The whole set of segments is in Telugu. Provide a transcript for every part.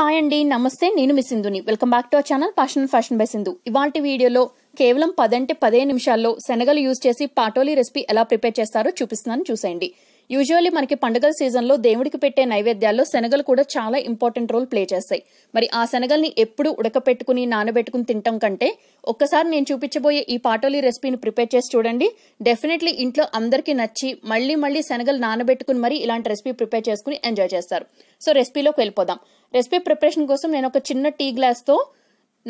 హాయ్ అండి నమస్తే నేను మీ సింధుని welcome back to our channel fashion fashion by Sindhu ఇవాంటి వీడియోలో కేవలం పదంటే పదే నిమిషాల్లో శనగలు యూజ్ చేసి పాటోలీ రెసిపీ ఎలా ప్రిపేర్ చేస్తారో చూపిస్తున్నాను చూసేయండి యూజువల్లీ మనకి పండుగల సీజన్లో దేవుడికి పెట్టే నైవేద్యాల్లో శనగలు కూడా చాలా ఇంపార్టెంట్ రోల్ ప్లే చేస్తాయి మరి ఆ శనగల్ని ఎప్పుడు ఉడకపెట్టుకుని నానబెట్టుకుని తినటం కంటే ఒక్కసారి నేను చూపించబోయే ఈ పాటోలీ రెసిపీని ప్రిపేర్ చేసి చూడండి డెఫినెట్లీ ఇంట్లో అందరికీ నచ్చి మళ్ళీ మళ్ళీ శనగలు నానబెట్టుకుని మరి ఇలాంటి రెసిపీ ప్రిపేర్ చేసుకుని ఎంజాయ్ చేస్తారు సో రెసిపీలోకి వెళ్ళిపోదాం రెసిపీ ప్రిపరేషన్ కోసం నేను ఒక చిన్న టీ గ్లాస్తో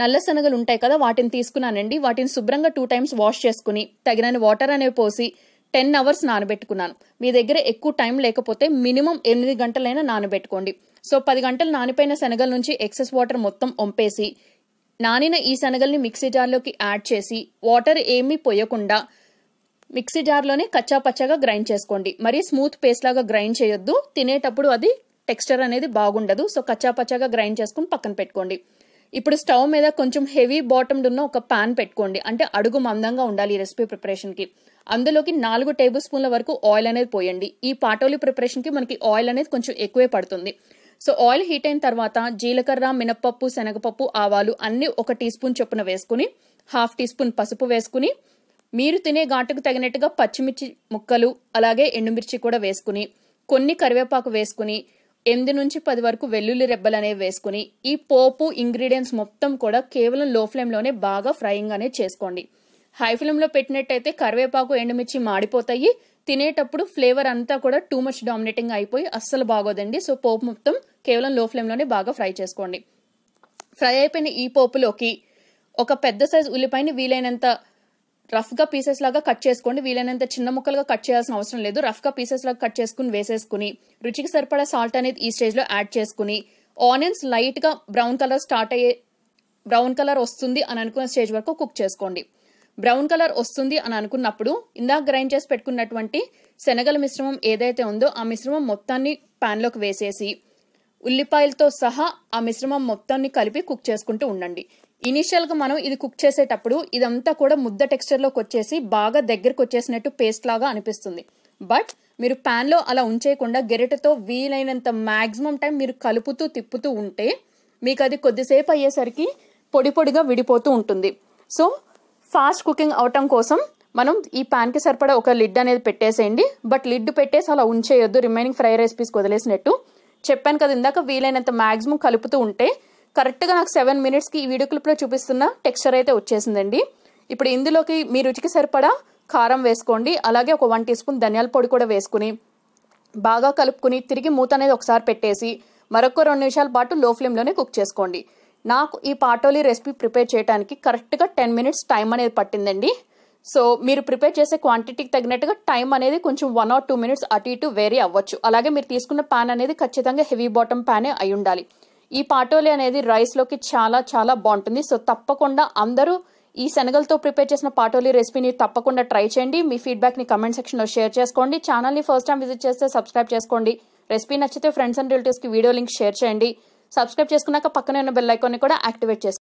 నల్ల శనగలు ఉంటాయి కదా వాటిని తీసుకున్నానండి వాటిని శుభ్రంగా టూ టైమ్స్ వాష్ చేసుకుని తగినన్ని వాటర్ అనేవి పోసి టెన్ అవర్స్ నానబెట్టుకున్నాను మీ దగ్గర ఎక్కువ టైం లేకపోతే మినిమం ఎనిమిది గంటలైనా నానబెట్టుకోండి సో పది గంటలు నానిపోయిన శనగల నుంచి ఎక్సెస్ వాటర్ మొత్తం ఒంపేసి నానిన ఈ శనగల్ని మిక్సీ జార్లోకి యాడ్ చేసి వాటర్ ఏమీ పోయకుండా మిక్సీ జార్లోనే కచ్చా పచ్చగా గ్రైండ్ చేసుకోండి మరీ స్మూత్ పేస్ట్ లాగా గ్రైండ్ చేయొద్దు తినేటప్పుడు అది టెక్స్చర్ అనేది బాగుండదు సో కచ్చా పచ్చగా గ్రైండ్ చేసుకుని పక్కన పెట్టుకోండి ఇప్పుడు స్టవ్ మీద కొంచెం హెవీ బాటమ్డ్ ఉన్న ఒక పాన్ పెట్టుకోండి అంటే అడుగు మందంగా ఉండాలి ఈ రెసిపీ ప్రిపరేషన్కి అందులోకి నాలుగు టేబుల్ స్పూన్ల వరకు ఆయిల్ అనేది పోయండి ఈ పాటోలి ప్రిపరేషన్కి మనకి ఆయిల్ అనేది కొంచెం ఎక్కువే పడుతుంది సో ఆయిల్ హీట్ అయిన తర్వాత జీలకర్ర మినపప్పు శనగపప్పు ఆవాలు అన్నీ ఒక టీ స్పూన్ చొప్పున వేసుకుని హాఫ్ టీ స్పూన్ పసుపు వేసుకుని మీరు తినే ఘాటుకు తగినట్టుగా పచ్చిమిర్చి ముక్కలు అలాగే ఎండుమిర్చి కూడా వేసుకుని కొన్ని కరివేపాకు వేసుకుని ఎనిమిది నుంచి పది వరకు వెల్లుల్లి రెబ్బలు అనేవి వేసుకుని ఈ పోపు ఇంగ్రీడియంట్స్ మొత్తం కూడా కేవలం లో ఫ్లేమ్లోనే బాగా ఫ్రైయింగ్ అనేది చేసుకోండి హై ఫ్లేమ్లో పెట్టినట్టయితే కరివేపాకు ఎండుమిర్చి మాడిపోతాయి తినేటప్పుడు ఫ్లేవర్ అంతా కూడా టూ మచ్ డామినేటింగ్ అయిపోయి అస్సలు బాగోదండి సో పోపు మొత్తం కేవలం లో ఫ్లేమ్లోనే బాగా ఫ్రై చేసుకోండి ఫ్రై అయిపోయిన ఈ పోపులోకి ఒక పెద్ద సైజు ఉల్లిపాయని వీలైనంత రఫ్గా పీసెస్ లాగా కట్ చేసుకోండి వీలైనంత చిన్న ముక్కలుగా కట్ చేయాల్సిన అవసరం లేదు రఫ్గా పీసెస్ లాగా కట్ చేసుకుని వేసేసుకుని రుచికి సరిపడా సాల్ట్ అనేది ఈ స్టేజ్లో యాడ్ చేసుకుని ఆనియన్స్ లైట్గా బ్రౌన్ కలర్ స్టార్ట్ అయ్యే బ్రౌన్ కలర్ వస్తుంది అని అనుకున్న స్టేజ్ వరకు కుక్ చేసుకోండి బ్రౌన్ కలర్ వస్తుంది అని అనుకున్నప్పుడు ఇందాక గ్రైండ్ చేసి పెట్టుకున్నటువంటి శనగల మిశ్రమం ఏదైతే ఉందో ఆ మిశ్రమం మొత్తాన్ని ప్యాన్లోకి వేసేసి ఉల్లిపాయలతో సహా ఆ మిశ్రమం మొత్తాన్ని కలిపి కుక్ చేసుకుంటూ ఉండండి ఇనీషియల్గా మనం ఇది కుక్ చేసేటప్పుడు ఇదంతా కూడా ముద్ద టెక్స్చర్లోకి వచ్చేసి బాగా దగ్గరకు వచ్చేసినట్టు పేస్ట్ లాగా అనిపిస్తుంది బట్ మీరు ప్యాన్లో అలా ఉంచేయకుండా గెరెటతో వీలైనంత మ్యాక్సిమం టైం మీరు కలుపుతూ తిప్పుతూ ఉంటే మీకు అది కొద్దిసేపు అయ్యేసరికి పొడి పొడిగా విడిపోతూ ఉంటుంది సో ఫాస్ట్ కుకింగ్ అవటం కోసం మనం ఈ ప్యాన్కి సరిపడా ఒక లిడ్ అనేది పెట్టేసేయండి బట్ లిడ్ పెట్టేసి అలా ఉంచేయొద్దు రిమైనింగ్ ఫ్రై రైస్ పీస్ వదిలేసినట్టు చెప్పాను కదా ఇందాక వీలైనంత మ్యాక్సిమం కలుపుతూ ఉంటే కరెక్ట్గా నాకు సెవెన్ మినిట్స్కి ఈ వీడియో క్లిప్లో చూపిస్తున్న టెక్స్చర్ అయితే వచ్చేసిందండి ఇప్పుడు ఇందులోకి మీ రుచికి సరిపడా కారం వేసుకోండి అలాగే ఒక వన్ టీ స్పూన్ ధనియాల పొడి కూడా వేసుకుని బాగా కలుపుకుని తిరిగి మూత అనేది ఒకసారి పెట్టేసి మరొక రెండు నిమిషాల పాటు లో ఫ్లేమ్లోనే కుక్ చేసుకోండి నాకు ఈ పాటోలీ రెసిపీ ప్రిపేర్ చేయడానికి కరెక్ట్గా టెన్ మినిట్స్ టైం అనేది పట్టిందండి సో మీరు ప్రిపేర్ చేసే క్వాంటిటీకి తగినట్టుగా టైం అనేది కొంచెం వన్ ఆర్ టూ మినిట్స్ అటు ఇటు వేరీ అవ్వచ్చు అలాగే మీరు తీసుకున్న ప్యాన్ అనేది ఖచ్చితంగా హెవీ బాటమ్ ప్యానే అయి ఉండాలి ఈ పాటోలి అనేది రైస్ లోకి చాలా చాలా బాగుంటుంది సో తప్పకుండా అందరూ ఈ శనగలతో ప్రిపేర్ చేసిన పాటోలీ రెసిపీని తప్పకుండా ట్రై చేయండి మీ ఫీడ్బ్యాక్ని కమెంట్ సెక్షన్లో షేర్ చేసుకోండి ఛానల్ని ఫస్ట్ టైం విజిట్ చేస్తే సబ్స్క్రైబ్ చేసుకోండి రెసిపీ నచ్చితే ఫ్రెండ్స్ అండ్ కి వీడియో లింక్ షేర్ చేయండి సబ్స్క్రైబ్ చేసుకున్నాక పక్కనే ఉన్న బెల్ ని కూడా యాక్టివేట్ చేసుకోండి